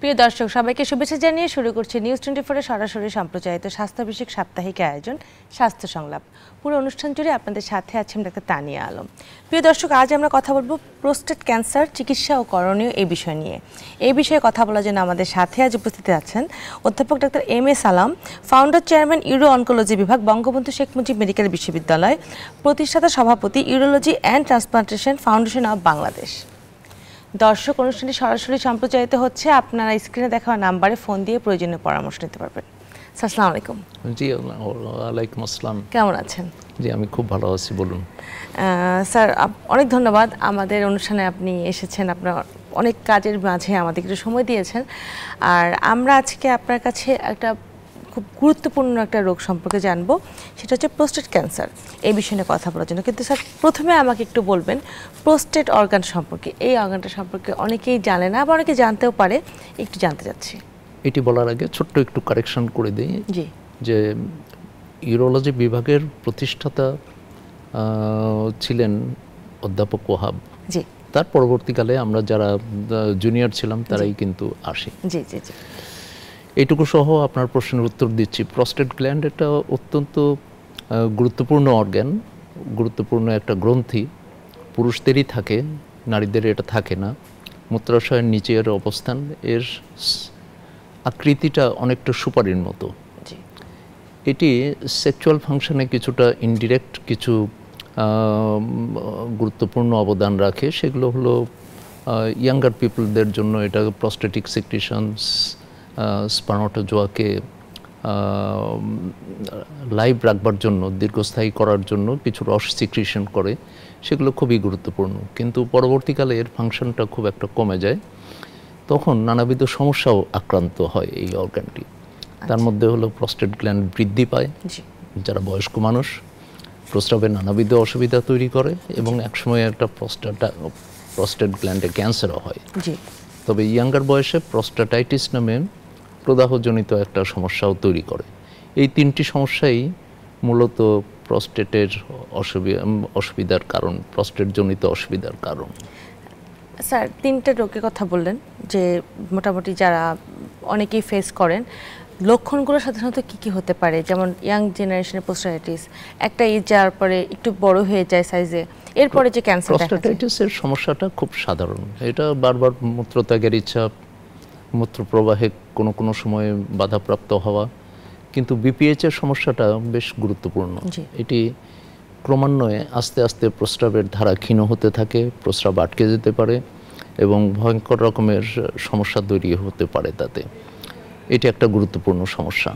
প্রিয় দর্শক সবাইকে শুভেচ্ছা জানিয়ে শুরু করছি নিউজ টোয়েন্টি ফোরে সরাসরি সম্প্রচারিত স্বাস্থ্যভিষিক সাপ্তাহিক আয়োজন স্বাস্থ্য সংলাপ পুরো অনুষ্ঠান জুড়ে আপনাদের সাথে আছেন ডাক্তার তানিয়া আলম প্রিয় দর্শক আজ আমরা কথা বলবো প্রোস্টেট ক্যান্সার চিকিৎসা ও করণীয় এই বিষয় নিয়ে এই বিষয়ে কথা বলার জন্য আমাদের সাথে আজ উপস্থিত আছেন অধ্যাপক ডাক্তার এম এ সালাম ফাউন্ডার চেয়ারম্যান ইউরো অনকোলজি বিভাগ বঙ্গবন্ধু শেখ মুজিব মেডিকেল বিশ্ববিদ্যালয় প্রতিষ্ঠাতা সভাপতি urology and transplantation foundation of Bangladesh দর্শক অনুষ্ঠানটি সরাসরি সম্প্রচারিত হচ্ছে আপনারা স্ক্রিনে দেখা নাম্বারে ফোন দিয়ে প্রয়োজনীয় পরামর্শ নিতে পারবেন আসসালামু আলাইকুম জি ওয়ালাইকুম আসসালাম কেমন আছেন জি আমি খুব ভালো আছি বলুন স্যার অনেক ধন্যবাদ আমাদের অনুষ্ঠানে আপনি এসেছেন আপনার অনেক কাজের মাঝে আমাদের একটু সময় দিয়েছেন আর আমরা আজকে আপনার কাছে একটা খুব গুরুত্বপূর্ণ একটা রোগ সম্পর্কে জানবো সেটা হচ্ছে প্রোস্টেট ক্যান্সার এই বিষয় নিয়ে কথা বলার জন্য কিন্তু স্যার প্রথমে আমাকে একটু বলবেন প্রোস্টেট অর্গান সম্পর্কে এই অর্গানটা সম্পর্কে অনেকেই জানে না বা অনেকে জানতেও পারে একটু জানতে চাচ্ছি এটি বলার আগে ছোট্ট একটু কারেকশন করে দিই জি যে ইউরোলজি বিভাগের প্রতিষ্ঠাতা ছিলেন অধ্যাপক ওহাব জি তার পরবর্তীকালে আমরা যারা জুনিয়র ছিলাম তারাই কিন্তু আসি জি জি জি এটুকু সহ আপনার প্রশ্নের উত্তর দিচ্ছি প্রস্টেট গ্ল্যান্ড এটা অত্যন্ত গুরুত্বপূর্ণ অর্গ্যান গুরুত্বপূর্ণ একটা গ্রন্থি পুরুষদেরই থাকে নারীদের এটা থাকে না মূত্রাশয়ের নিচের অবস্থান এর আকৃতিটা অনেকটা সুপারির মতো এটি সেক্সুয়াল ফাংশনে কিছুটা ইনডিরেক্ট কিছু গুরুত্বপূর্ণ অবদান রাখে সেগুলো হলো ইয়াঙ্গার পিপলদের জন্য এটা প্রস্টেটিক সিক্রিশনস স্পার্নোটোজোয়াকে লাইভ রাখবার জন্য দীর্ঘস্থায়ী করার জন্য কিছু রস সিক্রিশন করে সেগুলো খুবই গুরুত্বপূর্ণ কিন্তু পরবর্তীকালে এর ফাংশনটা খুব একটা কমে যায় তখন নানাবিধ সমস্যাও আক্রান্ত হয় এই অর্গানটি তার আচ্ছা। মধ্যে হলো প্রস্টেট গ্ল্যান্ড বৃদ্ধি পায় যারা বয়স্ক মানুষ প্রস্রাবে নানাবিধ অসুবিধা তৈরি করে এবং একসময় একটা প্রস্টাটা প্রস্টেট গ্ল্যান্ডে ক্যান্সারও হয় তবে ইয়াঙ্গার বয়সে প্রস্টাটাইটিস নামে প্রদাহজনিত একটা সমস্যাও তৈরি করে এই তিনটি সমস্যাই মূলত প্রস্টেটের অসুবিধা অসুবিধার কারণ প্রস্টেটজনিত অসুবিধার কারণ স্যার তিনটে রোগের কথা বললেন যে মোটামুটি যারা অনেকেই ফেস করেন লক্ষণগুলো সাধারণত কি কি হতে পারে যেমন ইয়াং জেনারেশনের প্রোস্টাইটিস একটা এজ যাওয়ার পরে একটু বড় হয়ে যায় সাইজে এরপরে যে ক্যান্সার প্রোস্টাইটিসের সমস্যাটা খুব সাধারণ এটা বারবার মূত্রত্যাগের ইচ্ছা মূত্র প্রবাহে কোনো কোনো সময়ে বাধাপ্রাপ্ত হওয়া কিন্তু বিপিএইচের সমস্যাটা বেশ গুরুত্বপূর্ণ এটি ক্রমান্বয়ে আস্তে আস্তে প্রস্রাবের ধারা ক্ষীণ হতে থাকে প্রস্রাব আটকে যেতে পারে এবং ভয়ঙ্কর রকমের সমস্যা তৈরি হতে পারে তাতে এটি একটা গুরুত্বপূর্ণ সমস্যা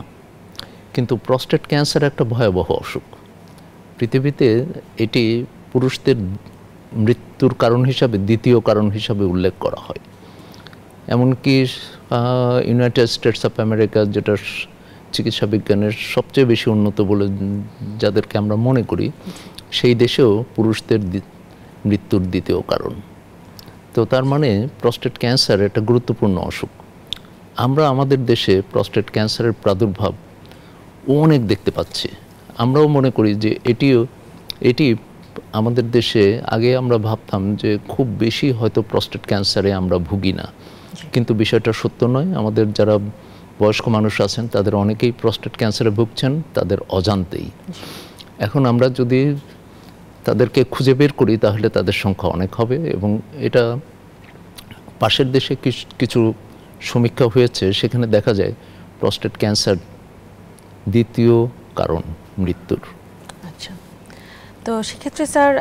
কিন্তু প্রস্টেট ক্যান্সার একটা ভয়াবহ অসুখ পৃথিবীতে এটি পুরুষদের মৃত্যুর কারণ হিসাবে দ্বিতীয় কারণ হিসাবে উল্লেখ করা হয় এমনকি ইউনাইটেড স্টেটস অফ আমেরিকা যেটা চিকিৎসা বিজ্ঞানের সবচেয়ে বেশি উন্নত বলে যাদেরকে আমরা মনে করি সেই দেশেও পুরুষদের মৃত্যুর দ্বিতীয় কারণ তো তার মানে প্রস্টেট ক্যান্সার একটা গুরুত্বপূর্ণ অসুখ আমরা আমাদের দেশে প্রস্টেট ক্যান্সারের প্রাদুর্ভাব অনেক দেখতে পাচ্ছি আমরাও মনে করি যে এটিও এটি আমাদের দেশে আগে আমরা ভাবতাম যে খুব বেশি হয়তো প্রস্টেট ক্যান্সারে আমরা ভুগি না কিন্তু বিষয়টা সত্য নয় আমাদের যারা বয়স্ক মানুষ আছেন তাদের অনেকেই প্রস্টেট ক্যান্সারে ভুগছেন তাদের অজান্তেই এখন আমরা যদি তাদেরকে খুঁজে বের করি তাহলে তাদের সংখ্যা অনেক হবে এবং এটা পাশের দেশে কিছু সমীক্ষা হয়েছে সেখানে দেখা যায় প্রস্টেট ক্যান্সার দ্বিতীয় কারণ মৃত্যুর তো সেক্ষেত্রে স্যার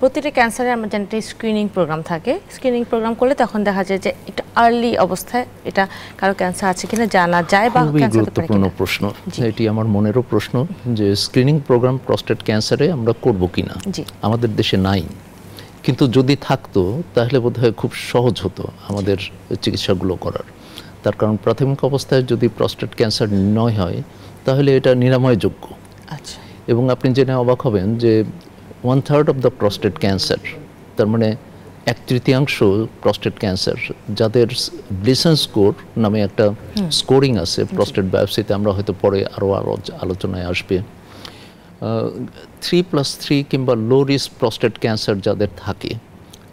প্রতিটা ক্যান্সারে আমার জানি স্ক্রিনিং প্রোগ্রাম থাকে স্ক্রিনিং প্রোগ্রাম করলে তখন দেখা যায় যে একটু আর্লি অবস্থায় এটা কারো ক্যান্সার আছে কিনা জানা যায় বা গুরুত্বপূর্ণ প্রশ্ন এটি আমার মনেরও প্রশ্ন যে স্ক্রিনিং প্রোগ্রাম প্রস্টেট ক্যান্সারে আমরা করব কিনা আমাদের দেশে নাই কিন্তু যদি থাকতো তাহলে বোধহয় খুব সহজ হতো আমাদের চিকিৎসাগুলো করার তার কারণ প্রাথমিক অবস্থায় যদি প্রস্টেট ক্যান্সার নির্ণয় হয় তাহলে এটা নিরাময়যোগ্য আচ্ছা এবং আপনি জেনে অবাক হবেন যে one third of the prostate cancer তার মানে এক তৃতীয়াংশ প্রস্টেট ক্যান্সার যাদের ব্লিসন স্কোর নামে একটা স্কোরিং আছে প্রস্টেট বায়োপসিতে আমরা হয়তো পরে আরও আরও আলোচনায় আসবে থ্রি প্লাস থ্রি কিংবা লো রিস্ক প্রস্টেট ক্যান্সার যাদের থাকে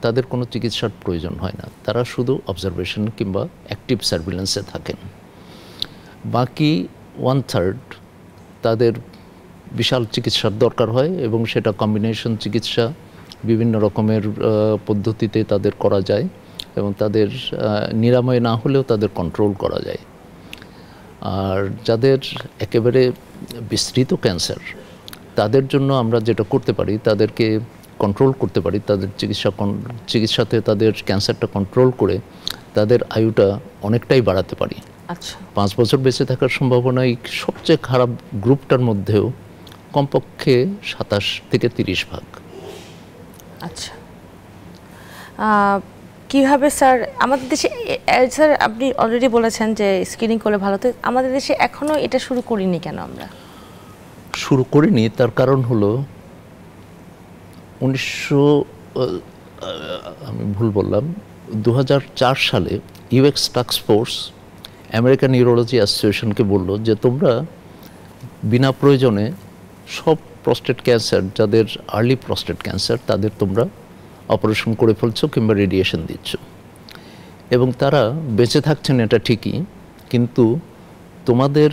তাদের কোনো চিকিৎসার প্রয়োজন হয় না তারা শুধু অবজারভেশন কিংবা অ্যাক্টিভ সার্ভিলেন্সে থাকেন বাকি ওয়ান থার্ড তাদের বিশাল চিকিৎসার দরকার হয় এবং সেটা কম্বিনেশন চিকিৎসা বিভিন্ন রকমের পদ্ধতিতে তাদের করা যায় এবং তাদের নিরাময় না হলেও তাদের কন্ট্রোল করা যায় আর যাদের একেবারে বিস্তৃত ক্যান্সার তাদের জন্য আমরা যেটা করতে পারি তাদেরকে কন্ট্রোল করতে পারি তাদের চিকিৎসা চিকিৎসাতে তাদের ক্যান্সারটা কন্ট্রোল করে তাদের আয়ুটা অনেকটাই বাড়াতে পারি আচ্ছা পাঁচ বছর বেঁচে থাকার এই সবচেয়ে খারাপ গ্রুপটার মধ্যেও কমপক্ষে সাতাশ থেকে তিরিশ ভাগ আচ্ছা কিভাবে স্যার আমাদের দেশে স্যার আপনি অলরেডি বলেছেন যে স্ক্রিনিং করলে ভালো তো আমাদের দেশে এখনও এটা শুরু করিনি কেন আমরা শুরু করিনি তার কারণ হলো উনিশশো আমি ভুল বললাম দু সালে US task force American urology অ্যাসোসিয়েশনকে বলল যে তোমরা বিনা প্রয়োজনে সব প্রস্টেট ক্যান্সার যাদের আর্লি প্রস্টেট ক্যান্সার তাদের তোমরা অপারেশন করে ফেলছো কিংবা রেডিয়েশন দিচ্ছ এবং তারা বেঁচে থাকছেন এটা ঠিকই কিন্তু তোমাদের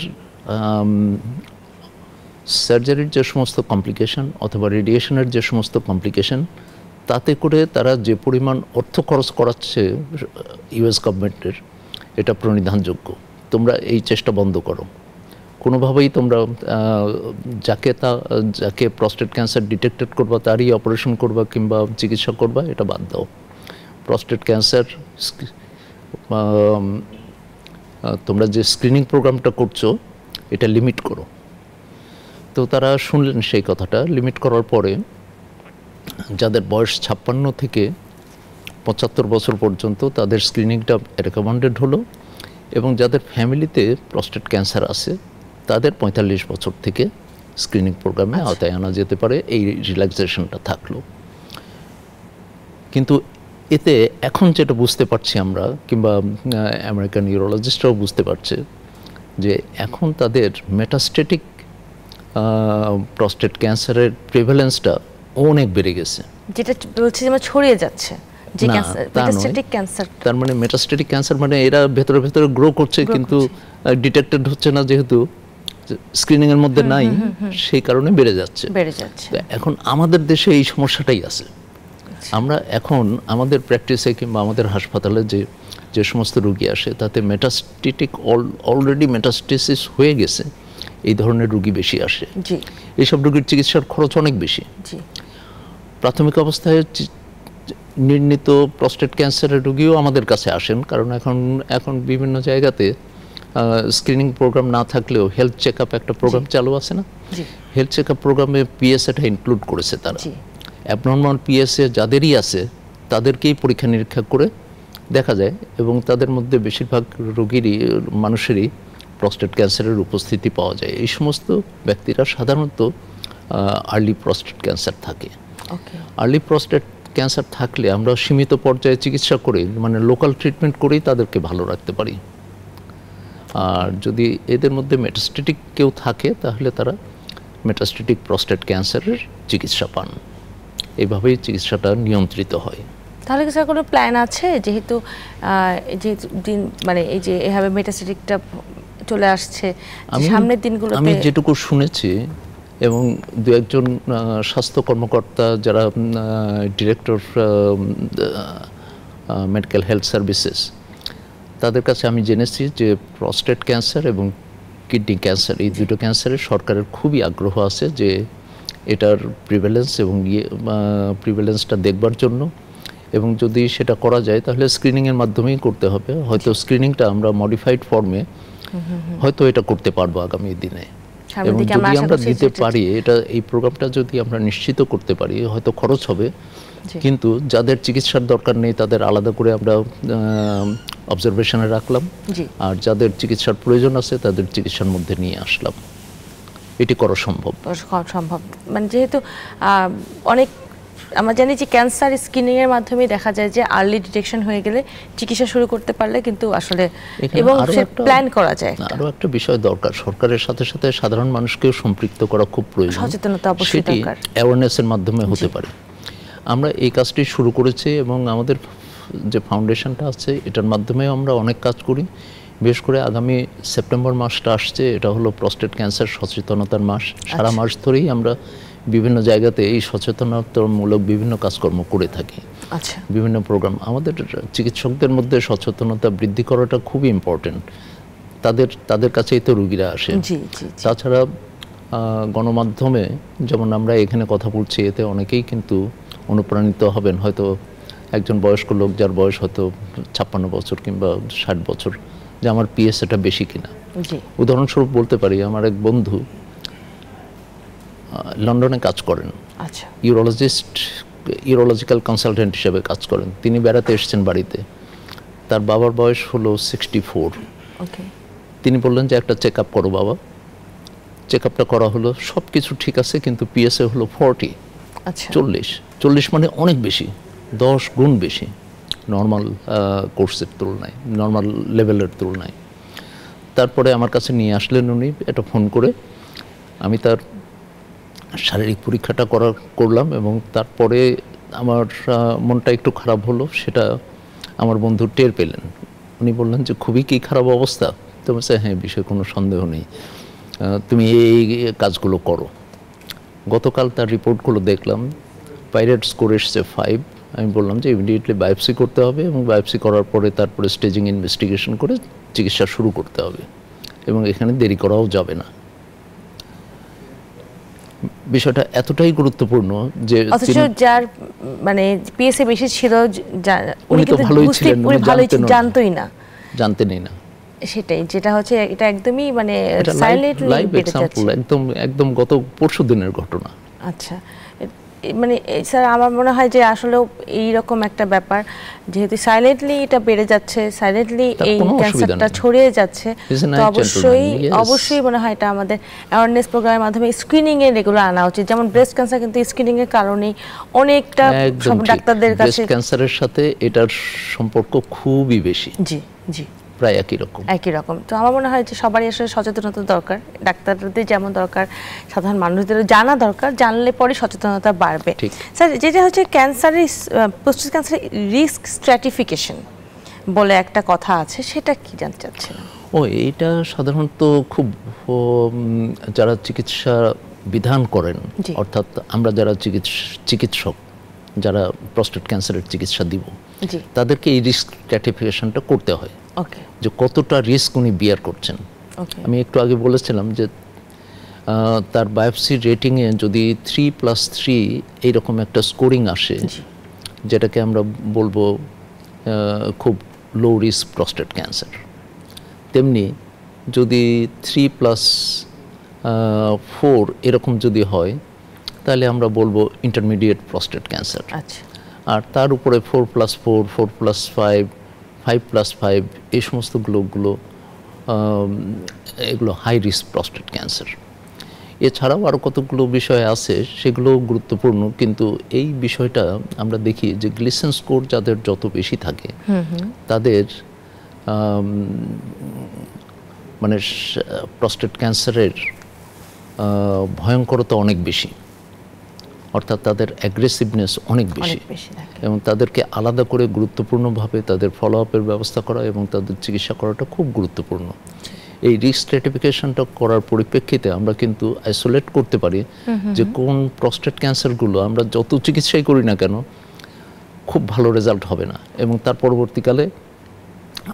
সার্জারির যে সমস্ত কমপ্লিকেশন অথবা রেডিয়েশনের যে সমস্ত কমপ্লিকেশন তাতে করে তারা যে পরিমাণ অর্থ খরচ করাচ্ছে ইউএস গভর্নমেন্টের এটা প্রণিধানযোগ্য তোমরা এই চেষ্টা বন্ধ করো কোনোভাবেই তোমরা যাকে তা যাকে প্রস্টেট ক্যান্সার ডিটেক্টেড করবা তারই অপারেশন করবা কিংবা চিকিৎসা করবা এটা বাদ দাও প্রস্টেট ক্যান্সার তোমরা যে স্ক্রিনিং প্রোগ্রামটা করছো এটা লিমিট করো তো তারা শুনলেন সেই কথাটা লিমিট করার পরে যাদের বয়স ছাপ্পান্ন থেকে পঁচাত্তর বছর পর্যন্ত তাদের স্ক্রিনিংটা রেকমেন্ডেড হলো এবং যাদের ফ্যামিলিতে প্রস্টেট ক্যান্সার আছে তাদের পঁয়তাল্লিশ বছর থেকে স্ক্রিনিং আচ্ছা। প্রোগ্রামে আওতায় আনা যেতে পারে এই রিল্যাক্সেশনটা থাকলো কিন্তু এতে এখন যেটা বুঝতে পারছি আমরা কিংবা আমেরিকান ইউরোলজিস্টরাও বুঝতে পারছে যে এখন তাদের মেটাস্টেটিক প্রস্টেট ক্যান্সারের প্রিভেলেন্সটা অনেক বেড়ে গেছে যেটা বলছি যে ছড়িয়ে যাচ্ছে তার মানে মেটাস্টেটিক ক্যান্সার মানে এরা ভেতরে ভেতরে গ্রো করছে কিন্তু ডিটেক্টেড হচ্ছে না যেহেতু স্ক্রিনিং এর মধ্যে নাই সেই কারণে বেড়ে যাচ্ছে বেড়ে যাচ্ছে এখন আমাদের দেশে এই সমস্যাটাই আছে আচ্ছা। আমরা এখন আমাদের প্র্যাকটিসে কিংবা আমাদের হাসপাতালে যে যে সমস্ত রুগী আসে তাতে মেটাস্টিটিক অলরেডি মেটাস্টিসিস হয়ে গেছে এই ধরনের রুগী বেশি আসে এইসব রুগীর চিকিৎসার খরচ অনেক বেশি প্রাথমিক অবস্থায় নির্ণীত প্রস্টেট ক্যান্সারের রুগীও আমাদের কাছে আসেন কারণ এখন এখন বিভিন্ন জায়গাতে স্ক্রিনিং প্রোগ্রাম না থাকলেও হেলথ চেক একটা প্রোগ্রাম চালু আছে না হেলথ চেক আপ প্রোগ্রামে পিএসএটা ইনক্লুড করেছে তারা অ্যাবনর্মাল পিএসএ যাদেরই আছে তাদেরকেই পরীক্ষা নিরীক্ষা করে দেখা যায় এবং তাদের মধ্যে বেশিরভাগ রোগীরই মানুষেরই প্রস্টেট ক্যান্সারের উপস্থিতি পাওয়া যায় এই সমস্ত ব্যক্তিরা সাধারণত আর্লি প্রস্টেট ক্যান্সার থাকে আর্লি প্রস্টেট ক্যান্সার থাকলে আমরা সীমিত পর্যায়ে চিকিৎসা করি মানে লোকাল ট্রিটমেন্ট করেই তাদেরকে ভালো রাখতে পারি আর যদি এদের মধ্যে মেটাস্টেটিক কেউ থাকে তাহলে তারা মেটাস্টেটিক প্রস্টেট ক্যান্সারের চিকিৎসা পান এইভাবেই চিকিৎসাটা নিয়ন্ত্রিত হয় তাহলে কি স্যার কোনো প্ল্যান আছে যেহেতু যেহেতু দিন মানে এই যে এভাবে মেটাস্টেটিকটা চলে আসছে সামনের দিনগুলো আমি যেটুকু শুনেছি এবং দু একজন স্বাস্থ্য কর্মকর্তা যারা ডিরেক্টর মেডিকেল হেলথ সার্ভিসেস তাদের কাছে আমি জেনেছি যে প্রস্টেট ক্যান্সার এবং কিডনি ক্যান্সার এই দুটো ক্যান্সারে সরকারের খুবই আগ্রহ আছে যে এটার প্রিভ্যালেন্স এবং ইয়ে প্রিভ্যালেন্সটা দেখবার জন্য এবং যদি সেটা করা যায় তাহলে স্ক্রিনিংয়ের মাধ্যমেই করতে হবে হয়তো স্ক্রিনিংটা আমরা মডিফাইড ফর্মে হয়তো এটা করতে পারবো আগামী দিনে এবং যদি আমরা দিতে পারি এটা এই প্রোগ্রামটা যদি আমরা নিশ্চিত করতে পারি হয়তো খরচ হবে কিন্তু যাদের চিকিৎসার দরকার নেই তাদের আলাদা করে আমরা অবজারভেশনে রাখলাম আর যাদের চিকিৎসার প্রয়োজন আছে তাদের চিকিৎসার মধ্যে নিয়ে আসলাম এটি করা সম্ভব সম্ভব মানে যেহেতু অনেক আমরা জানি যে ক্যান্সার স্ক্রিনিং এর মাধ্যমে দেখা যায় যে আর্লি ডিটেকশন হয়ে গেলে চিকিৎসা শুরু করতে পারলে কিন্তু আসলে এবং প্ল্যান করা যায় আরো একটা বিষয় দরকার সরকারের সাথে সাথে সাধারণ মানুষকেও সম্পৃক্ত করা খুব প্রয়োজন সচেতনতা অবশ্যই দরকার অ্যাওয়ারনেস এর মাধ্যমে হতে পারে আমরা এই কাজটি শুরু করেছি এবং আমাদের যে ফাউন্ডেশনটা আছে এটার মাধ্যমেও আমরা অনেক কাজ করি বিশেষ করে আগামী সেপ্টেম্বর মাসটা আসছে এটা হলো প্রস্টেট ক্যান্সার সচেতনতার মাস আচ্ছা। সারা মাস ধরেই আমরা বিভিন্ন জায়গাতে এই সচেতনতামূলক বিভিন্ন কাজকর্ম করে থাকি আচ্ছা বিভিন্ন প্রোগ্রাম আমাদের চিকিৎসকদের মধ্যে সচেতনতা বৃদ্ধি করাটা খুবই ইম্পর্টেন্ট তাদের তাদের কাছেই তো রুগীরা আসে তাছাড়া গণমাধ্যমে যেমন আমরা এখানে কথা বলছি এতে অনেকেই কিন্তু অনুপ্রাণিত হবেন হয়তো একজন বয়স্ক লোক যার বয়স হয়তো ছাপ্পান্ন বছর কিংবা ষাট বছর যে আমার পিএস এটা বেশি কিনা উদাহরণস্বরূপ বলতে পারি আমার এক বন্ধু লন্ডনে কাজ করেন আচ্ছা। ইউরোলজিস্ট ইউরোলজিক্যাল কনসালটেন্ট হিসেবে কাজ করেন তিনি বেড়াতে এসেছেন বাড়িতে তার বাবার বয়স হলো সিক্সটি ফোর তিনি বললেন যে একটা চেক আপ করো বাবা চেক আপটা করা হলো সব কিছু ঠিক আছে কিন্তু পিএসএ হলো ফোরটি আচ্ছা চল্লিশ চল্লিশ মানে অনেক বেশি দশ গুণ বেশি নর্মাল কোর্সের তুলনায় নর্মাল লেভেলের তুলনায় তারপরে আমার কাছে নিয়ে আসলেন উনি এটা ফোন করে আমি তার শারীরিক পরীক্ষাটা করা করলাম এবং তারপরে আমার মনটা একটু খারাপ হলো সেটা আমার বন্ধু টের পেলেন উনি বললেন যে খুবই কি খারাপ অবস্থা তুমি বলছে হ্যাঁ বিষয়ে কোনো সন্দেহ নেই তুমি এই কাজগুলো করো গতকাল তার রিপোর্টগুলো দেখলাম পাইরেট স্কোর এসছে ফাইভ আমি বললাম যে ইমিডিয়েটলি বায়োপসি করতে হবে এবং বায়োপসি করার পরে তারপরে স্টেজিং ইনভেস্টিগেশন করে চিকিৎসা শুরু করতে হবে এবং এখানে দেরি করাও যাবে না বিষয়টা এতটাই গুরুত্বপূর্ণ যে যার মানে পিএসএ বেশি ছিল উনি তো ভালোই ছিলেন উনি ভালোই জানতোই না জানতেনই না সেটাই যেটা হচ্ছে এটা একদমই মানে সাইলেন্টলি যাচ্ছে একদম একদম গত পরশু দিনের ঘটনা আচ্ছা মানে স্যার আমার মনে হয় যে আসলে এইরকম একটা ব্যাপার যেহেতু সাইলেন্টলি এটা বেড়ে যাচ্ছে সাইলেন্টলি এই ক্যান্সারটা ছড়িয়ে যাচ্ছে তো অবশ্যই অবশ্যই মনে হয় এটা আমাদের অ্যাওয়ারনেস প্রোগ্রামের মাধ্যমে স্ক্রিনিং এর রেগুলো আনা উচিত যেমন ব্রেস্ট ক্যান্সার কিন্তু স্ক্রিনিং এর কারণে অনেকটা ডাক্তারদের কাছে ক্যান্সারের সাথে এটার সম্পর্ক খুবই বেশি জি জি প্রায় একই রকম একই রকম তো আমার মনে হয় যে সবারই আসলে সচেতনতা দরকার ডাক্তারদের যেমন দরকার সাধারণ মানুষদেরও জানা দরকার জানলে পরে সচেতনতা বাড়বে স্যার যেটা হচ্ছে ক্যান্সারের প্রস্তুত ক্যান্সারের রিস্ক স্ট্র্যাটিফিকেশন বলে একটা কথা আছে সেটা কি জানতে চাচ্ছিলাম ও এটা সাধারণত খুব যারা চিকিৎসা বিধান করেন অর্থাৎ আমরা যারা চিকিৎসক যারা প্রস্টেট ক্যান্সারের চিকিৎসা দিব তাদেরকে এই রিস্ক ক্যাটিফিকেশনটা করতে হয় যে কতটা রিস্ক উনি বিয়ার করছেন আমি একটু আগে বলেছিলাম যে তার বায়োপসির রেটিংয়ে যদি থ্রি প্লাস থ্রি এইরকম একটা স্কোরিং আসে যেটাকে আমরা বলবো খুব লো রিস্ক প্রস্টেট ক্যান্সার তেমনি যদি থ্রি প্লাস ফোর এরকম যদি হয় তাহলে আমরা বলবো ইন্টারমিডিয়েট প্রস্টেট ক্যান্সার আচ্ছা আর তার উপরে four plus four four plus five five plus five এই সমস্ত গ্লোকগুলো এগুলো হাই রিস্ক প্রস্টেট ক্যান্সার এছাড়াও আরও কতগুলো বিষয় আছে সেগুলো গুরুত্বপূর্ণ কিন্তু এই বিষয়টা আমরা দেখি যে গ্লিসেন স্কোর যাদের যত বেশি থাকে তাদের মানে প্রস্টেট ক্যান্সারের ভয়ঙ্করতা অনেক বেশি অর্থাৎ তাদের অ্যাগ্রেসিভনেস অনেক বেশি এবং তাদেরকে আলাদা করে গুরুত্বপূর্ণভাবে তাদের ফলো আপের ব্যবস্থা করা এবং তাদের চিকিৎসা করাটা খুব গুরুত্বপূর্ণ এই রিস্ক স্ট্রেটিফিকেশনটা করার পরিপ্রেক্ষিতে আমরা কিন্তু আইসোলেট করতে পারি যে কোন প্রস্টেট ক্যান্সারগুলো আমরা যত চিকিৎসাই করি না কেন খুব ভালো রেজাল্ট হবে না এবং তার পরবর্তীকালে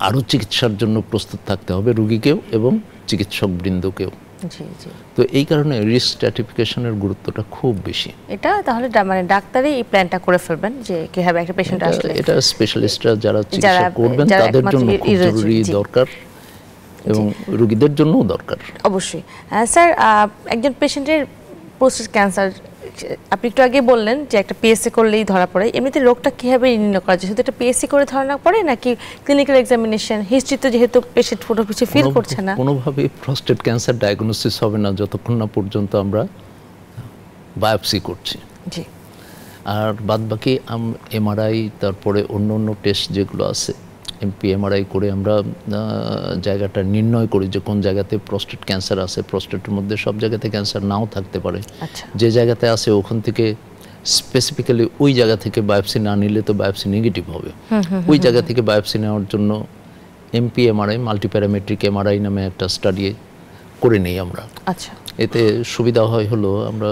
আরও চিকিৎসার জন্য প্রস্তুত থাকতে হবে রুগীকেও এবং চিকিৎসকবৃন্দকেও তো এই কারণে রিস্ক স্ট্র্যাটিফিকেশনের গুরুত্বটা খুব বেশি এটা তাহলে মানে ডাক্তারই এই প্ল্যানটা করে ফেলবেন যে কিভাবে একটা পেশেন্ট আসলে এটা স্পেশালিস্টরা যারা চিকিৎসা করবেন তাদের জন্য জরুরি দরকার এবং রোগীদের জন্যও দরকার অবশ্যই স্যার একজন পেশেন্টের প্রোস্টেট ক্যান্সার আপনি একটু আগে বললেন যে একটা পিএসসি করলেই ধরা পড়ে এমনিতে রোগটা কীভাবে নির্ণয় করা যায় শুধু একটা পিএসসি করে ধরা না পড়ে নাকি ক্লিনিক্যাল এক্সামিনেশন হিস্ট্রিতে যেহেতু পেশেন্ট ফটো কিছু ফিল করছে না কোনোভাবে প্রোস্টেট ক্যান্সার ডায়াগনোসিস হবে না যতক্ষণ না পর্যন্ত আমরা বায়োপসি করছি জি আর বাদবাকি এমআরআই তারপরে অন্য অন্য টেস্ট যেগুলো আছে এমপি এমআরআই করে আমরা জায়গাটা নির্ণয় করি যে কোন জায়গাতে প্রস্টেট ক্যান্সার আছে প্রস্টেটের মধ্যে সব জায়গাতে ক্যান্সার নাও থাকতে পারে আচ্ছা। যে জায়গাতে আছে ওখান থেকে স্পেসিফিক্যালি ওই জায়গা থেকে বায়োপসি না নিলে তো বায়োপসি নেগেটিভ হবে ওই জায়গা থেকে বায়োপসি নেওয়ার জন্য এমপি এমআরআই মাল্টিপ্যারামেট্রিক এমআরআই নামে একটা স্টাডি করে নিই আমরা আচ্ছা এতে সুবিধা হয় হলো আমরা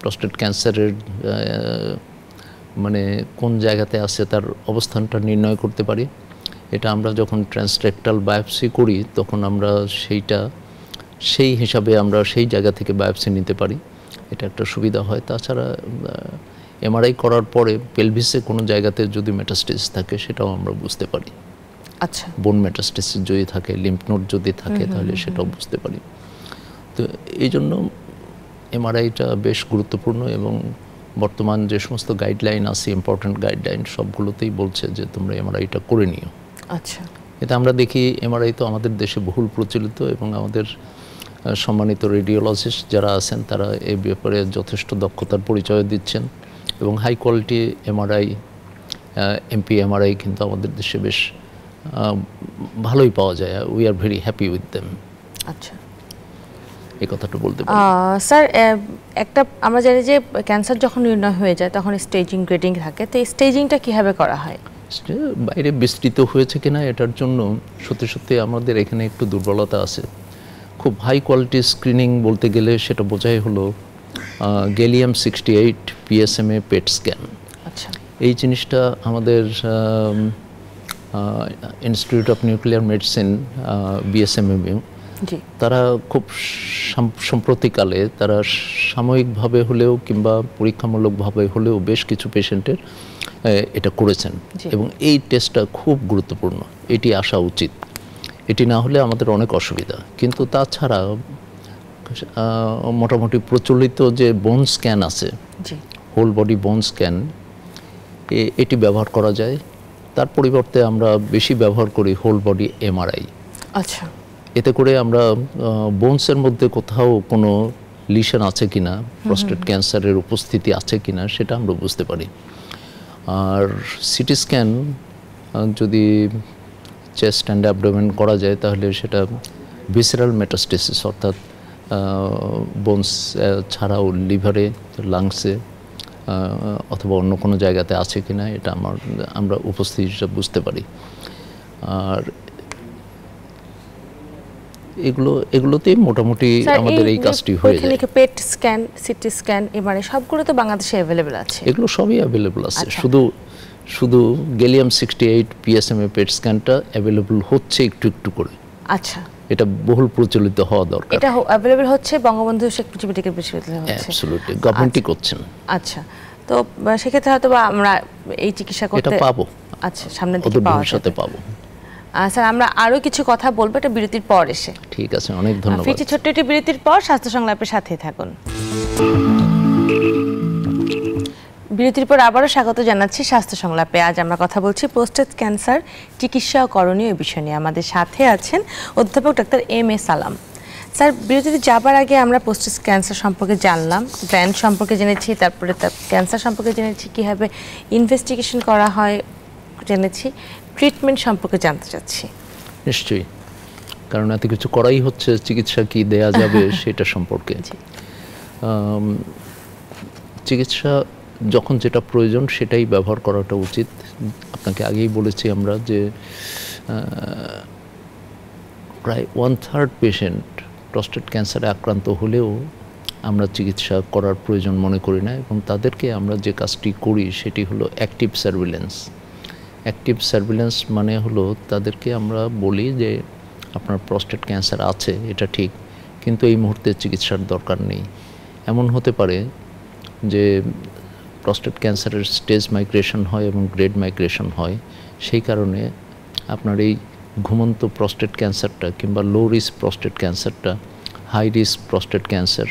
প্রস্টেট ক্যান্সারের মানে কোন জায়গাতে আছে তার অবস্থানটা নির্ণয় করতে পারি এটা আমরা যখন ট্রান্সরেক্টাল বায়োপসি করি তখন আমরা সেইটা সেই হিসাবে আমরা সেই জায়গা থেকে বায়োপসি নিতে পারি এটা একটা সুবিধা হয় তাছাড়া এমআরআই করার পরে পেলভিসে কোনো জায়গাতে যদি মেটাস্টেস থাকে সেটাও আমরা বুঝতে পারি আচ্ছা বোন মেটাস্টেস যদি থাকে লিম্প নোট যদি থাকে তাহলে সেটাও বুঝতে পারি তো এই জন্য এমআরআইটা বেশ গুরুত্বপূর্ণ এবং বর্তমান যে সমস্ত গাইডলাইন আছে ইম্পর্ট্যান্ট গাইডলাইন সবগুলোতেই বলছে যে তোমরা এমআরআইটা করে নিও আচ্ছা এটা আমরা দেখি এমআরআই তো আমাদের দেশে বহুল প্রচলিত এবং আমাদের সম্মানিত রেডিওলজিস্ট যারা আছেন তারা এই ব্যাপারে যথেষ্ট দক্ষতার পরিচয় দিচ্ছেন এবং high quality MRI MP MRI কিন্তু আমাদের দেশে বেশ ভালোই পাওয়া যায় we are very happy with them আচ্ছা এই কথাটা বলতে পারি স্যার একটা আমরা জানি যে ক্যান্সার যখন নির্ণয় হয়ে যায় তখন স্টেজিং গ্রেডিং থাকে তো স্টেজিংটা কিভাবে করা হয় বাইরে বিস্তৃত হয়েছে কিনা এটার জন্য সত্যি সত্যি আমাদের এখানে একটু দুর্বলতা আছে খুব হাই কোয়ালিটি স্ক্রিনিং বলতে গেলে সেটা বোঝাই হলো gallium sixty eight a PET scan আচ্ছা এই জিনিসটা আমাদের institute of nuclear medicine BSMMU তারা খুব সম্প্রতিকালে তারা সাময়িকভাবে হলেও কিংবা পরীক্ষামূলকভাবে হলেও বেশ কিছু পেশেন্টের এটা করেছেন এবং এই টেস্টটা খুব গুরুত্বপূর্ণ এটি আসা উচিত এটি না হলে আমাদের অনেক অসুবিধা কিন্তু তাছাড়া মোটামুটি প্রচলিত যে বোন স্ক্যান আছে হোল বডি বোন স্ক্যান এটি ব্যবহার করা যায় তার পরিবর্তে আমরা বেশি ব্যবহার করি হোল বডি এমআরআই আচ্ছা এতে করে আমরা বোনসের মধ্যে কোথাও কোনো লিশন আছে কি না প্রস্টেট ক্যান্সারের উপস্থিতি আছে কি না সেটা আমরা বুঝতে পারি আর সিটি স্ক্যান যদি চেস্ট অ্যান্ড অ্যাবডোমেন করা যায় তাহলে সেটা ভিসেরাল মেটাস্টেসিস অর্থাৎ বোনস ছাড়াও লিভারে লাংসে অথবা অন্য কোনো জায়গাতে আছে কি না এটা আমার আমরা উপস্থিতিটা বুঝতে পারি আর এগুলো এগুলোতে মোটামুটি আমাদের এই কাজটি হয়ে যায় এখানে PET scan CT scan MRI সবগুলো তো বাংলাদেশে अवेलेबल আছে এগুলো সবই अवेलेबल আছে আচ্ছা। শুধু শুধু গ্যালিয়াম 68 পিএসএম এ পেট স্ক্যানটা अवेलेबल হচ্ছে একটু একটু করে আচ্ছা এটা বহুল প্রচলিত হওয়া দরকার এটা अवेलेबल হচ্ছে বঙ্গবন্ধু শেখ মুজিব মেডিকেল বিশ্ববিদ্যালয়ে হচ্ছে অ্যাবসলিউটলি গভর্নমেন্টই আচ্ছা। করছেন আচ্ছা তো সেক্ষেত্রে হয়তো আমরা এই চিকিৎসা করতে এটা পাবো আচ্ছা সামনে দিকে পাওয়া যাবে পাবো স্যার আমরা আরও কিছু কথা বলবো এটা বিরতির পর এসে ঠিক আছে অনেক ধন্যবাদ ফিরছি ছোট্ট একটি বিরতির পর স্বাস্থ্য সংলাপের সাথে থাকুন বিরতির পর আবারও স্বাগত জানাচ্ছি স্বাস্থ্য সংলাপে আজ আমরা কথা বলছি পোস্টেজ ক্যান্সার চিকিৎসা ও করণীয় বিষয় নিয়ে আমাদের সাথে আছেন অধ্যাপক ডাক্তার এম এ সালাম স্যার বিরতিতে যাবার আগে আমরা পোস্টেজ ক্যান্সার সম্পর্কে জানলাম ব্র্যান্ড সম্পর্কে জেনেছি তারপরে তার ক্যান্সার সম্পর্কে জেনেছি কীভাবে ইনভেস্টিগেশন করা হয় জেনেছি ট্রিটমেন্ট সম্পর্কে জানতে চাচ্ছি নিশ্চয়ই কারণ এত কিছু করাই হচ্ছে চিকিৎসা কি দেয়া যাবে সেটা সম্পর্কে চিকিৎসা যখন যেটা প্রয়োজন সেটাই ব্যবহার করাটা উচিত আপনাকে আগেই বলেছি আমরা যে প্রায় ওয়ান থার্ড পেশেন্ট প্রস্টেট ক্যান্সারে আক্রান্ত হলেও আমরা চিকিৎসা করার প্রয়োজন মনে করি না এবং তাদেরকে আমরা যে কাজটি করি সেটি হলো অ্যাক্টিভ সার্ভিলেন্স অ্যাক্টিভ সার্ভিলেন্স মানে হলো তাদেরকে আমরা বলি যে আপনার প্রস্টেট ক্যান্সার আছে এটা ঠিক কিন্তু এই মুহূর্তে চিকিৎসার দরকার নেই এমন হতে পারে যে প্রস্টেট ক্যান্সারের স্টেজ মাইগ্রেশন হয় এবং গ্রেড মাইগ্রেশন হয় সেই কারণে আপনার এই ঘুমন্ত প্রস্টেট ক্যান্সারটা কিংবা লো রিস্ক প্রস্টেট ক্যান্সারটা হাই রিস্ক প্রস্টেট ক্যান্সার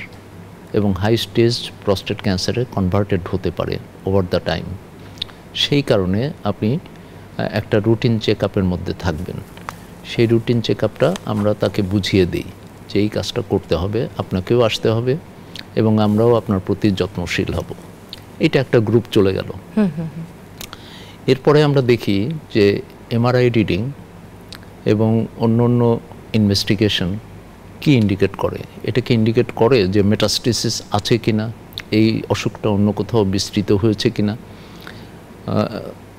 এবং হাই স্টেজ প্রস্টেট ক্যান্সারে কনভার্টেড হতে পারে ওভার দ্য টাইম সেই কারণে আপনি একটা রুটিন চেক আপের মধ্যে থাকবেন সেই রুটিন চেক আপটা আমরা তাকে বুঝিয়ে দিই যে এই কাজটা করতে হবে আপনাকেও আসতে হবে এবং আমরাও আপনার প্রতি যত্নশীল হব এটা একটা গ্রুপ চলে গেল এরপরে আমরা দেখি যে এমআরআই রিডিং এবং অন্য অন্য ইনভেস্টিগেশন কি ইন্ডিকেট করে এটাকে ইন্ডিকেট করে যে মেটাস্টিসিস আছে কি না এই অসুখটা অন্য কোথাও বিস্তৃত হয়েছে কি না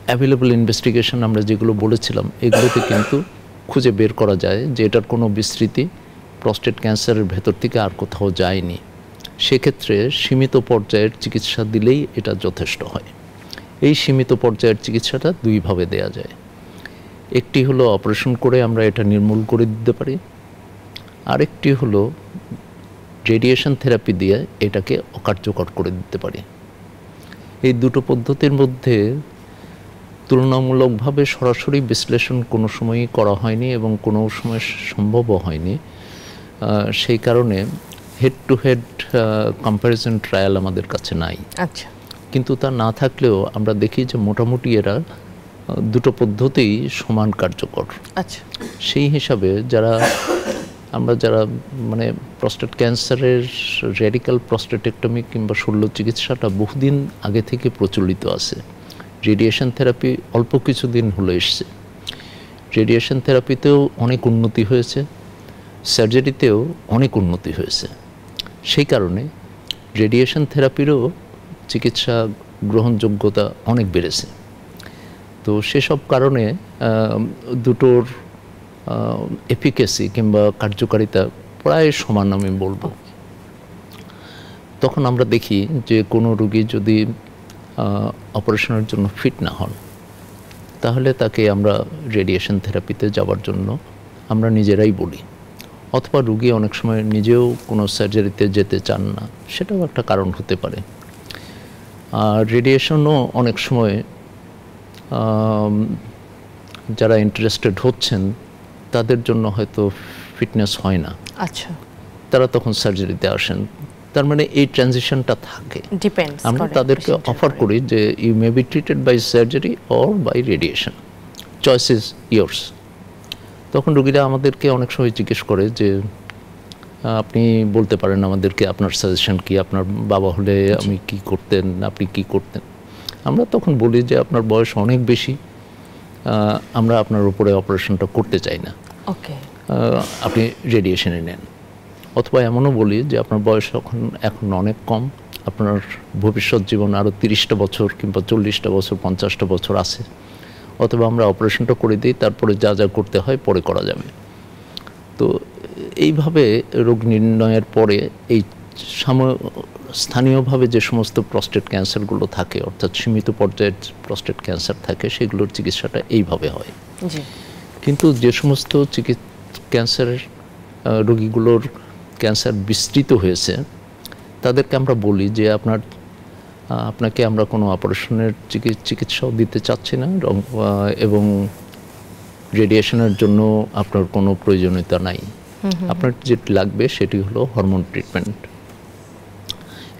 অ্যাভেলেবল ইনভেস্টিগেশন আমরা যেগুলো বলেছিলাম এগুলোতে কিন্তু খুঁজে বের করা যায় যে এটার কোনো বিস্তৃতি প্রস্টেট ক্যান্সারের ভেতর থেকে আর কোথাও যায়নি সেক্ষেত্রে সীমিত পর্যায়ের চিকিৎসা দিলেই এটা যথেষ্ট হয় এই সীমিত পর্যায়ের চিকিৎসাটা দুইভাবে দেয়া যায় একটি হলো অপারেশন করে আমরা এটা নির্মূল করে দিতে পারি আরেকটি হলো রেডিয়েশন থেরাপি দিয়ে এটাকে অকার্যকর করে দিতে পারি এই দুটো পদ্ধতির মধ্যে তুলনামূলকভাবে সরাসরি বিশ্লেষণ কোনো সময়ই করা হয়নি এবং কোনো সময় সম্ভবও হয়নি সেই কারণে head to head comparison trial আমাদের কাছে নাই আচ্ছা কিন্তু তা না থাকলেও আমরা দেখি যে মোটামুটি এরা দুটো পদ্ধতিই সমান কার্যকর আচ্ছা সেই হিসাবে যারা আমরা যারা মানে প্রস্টেট ক্যান্সারের রেডিক্যাল প্রস্টেটেক্টমি কিংবা শল্য চিকিৎসাটা বহুদিন আগে থেকে প্রচলিত আছে রেডিয়েশন থেরাপি অল্প কিছুদিন হলো এসছে রেডিয়েশন থেরাপিতেও অনেক উন্নতি হয়েছে সার্জারিতেও অনেক উন্নতি হয়েছে সেই কারণে রেডিয়েশন থেরাপিরও চিকিৎসা গ্রহণযোগ্যতা অনেক বেড়েছে তো সেসব কারণে দুটোর এফিকেসি কিংবা কার্যকারিতা প্রায় সমান আমি বলবো আচ্ছা। তখন আমরা দেখি যে কোনো রুগী যদি অপারেশনের জন্য ফিট না হন তাহলে তাকে আমরা রেডিয়েশন থেরাপিতে যাওয়ার জন্য আমরা নিজেরাই বলি অথবা রুগী অনেক সময় নিজেও কোনো সার্জারিতে যেতে চান না সেটাও একটা কারণ হতে পারে আর রেডিয়েশনও অনেক সময় যারা ইন্টারেস্টেড হচ্ছেন তাদের জন্য হয়তো ফিটনেস হয় না আচ্ছা তারা তখন সার্জারিতে আসেন তার মানে এই ট্রানজিশনটা থাকে আমরা তাদেরকে অফার করি যে you may be treated by surgery or by radiation choice is yours তখন রুগীরা আমাদেরকে অনেক সময় জিজ্ঞেস করে যে আপনি বলতে পারেন আমাদেরকে আপনার সাজেশন কি আপনার বাবা হলে আমি কি করতেন আপনি কি করতেন আমরা তখন বলি যে আপনার বয়স অনেক বেশি আমরা আপনার উপরে অপারেশনটা করতে চাই না আপনি রেডিয়েশনে নেন অথবা এমনও বলি যে আপনার বয়স এখন এখন অনেক কম আপনার ভবিষ্যৎ জীবন আরও তিরিশটা বছর কিংবা চল্লিশটা বছর পঞ্চাশটা বছর আছে অথবা আমরা অপারেশনটা করে দিই তারপরে যা যা করতে হয় পরে করা যাবে তো এইভাবে রোগ নির্ণয়ের পরে এই সাম স্থানীয়ভাবে যে সমস্ত প্রস্টেট ক্যান্সারগুলো থাকে অর্থাৎ সীমিত পর্যায়ের প্রস্টেট ক্যান্সার থাকে সেগুলোর চিকিৎসাটা এইভাবে হয় কিন্তু যে সমস্ত চিকিৎ ক্যান্সারের রোগীগুলোর ক্যান্সার বিস্তৃত হয়েছে তাদেরকে আমরা বলি যে আপনার আপনাকে আমরা কোনো অপারেশনের চিকিৎসাও দিতে চাচ্ছি না এবং রেডিয়েশনের জন্য আপনার কোনো প্রয়োজনীয়তা নাই আপনার যেটি লাগবে সেটি হলো হরমোন ট্রিটমেন্ট